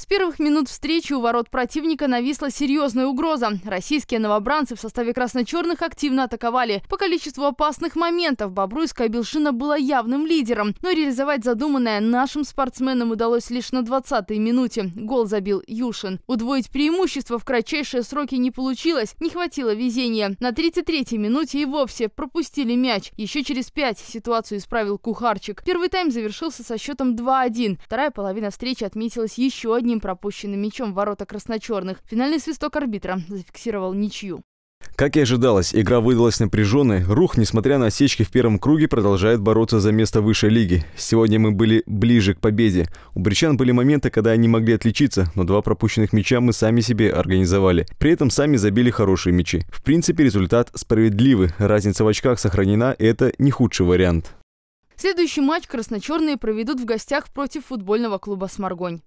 С первых минут встречи у ворот противника нависла серьезная угроза. Российские новобранцы в составе красно-черных активно атаковали. По количеству опасных моментов Бобруйская Белшина была явным лидером. Но реализовать задуманное нашим спортсменам удалось лишь на 20-й минуте. Гол забил Юшин. Удвоить преимущество в кратчайшие сроки не получилось. Не хватило везения. На 33-й минуте и вовсе пропустили мяч. Еще через пять ситуацию исправил Кухарчик. Первый тайм завершился со счетом 2-1. Вторая половина встречи отметилась еще одним одним пропущенным мячом в ворота красночерных. Финальный свисток арбитра зафиксировал ничью. Как и ожидалось, игра выдалась напряженной. Рух, несмотря на осечки в первом круге, продолжает бороться за место высшей лиги. Сегодня мы были ближе к победе. У бричан были моменты, когда они могли отличиться, но два пропущенных мяча мы сами себе организовали. При этом сами забили хорошие мячи. В принципе, результат справедливый. Разница в очках сохранена, это не худший вариант. Следующий матч красночерные проведут в гостях против футбольного клуба «Сморгонь».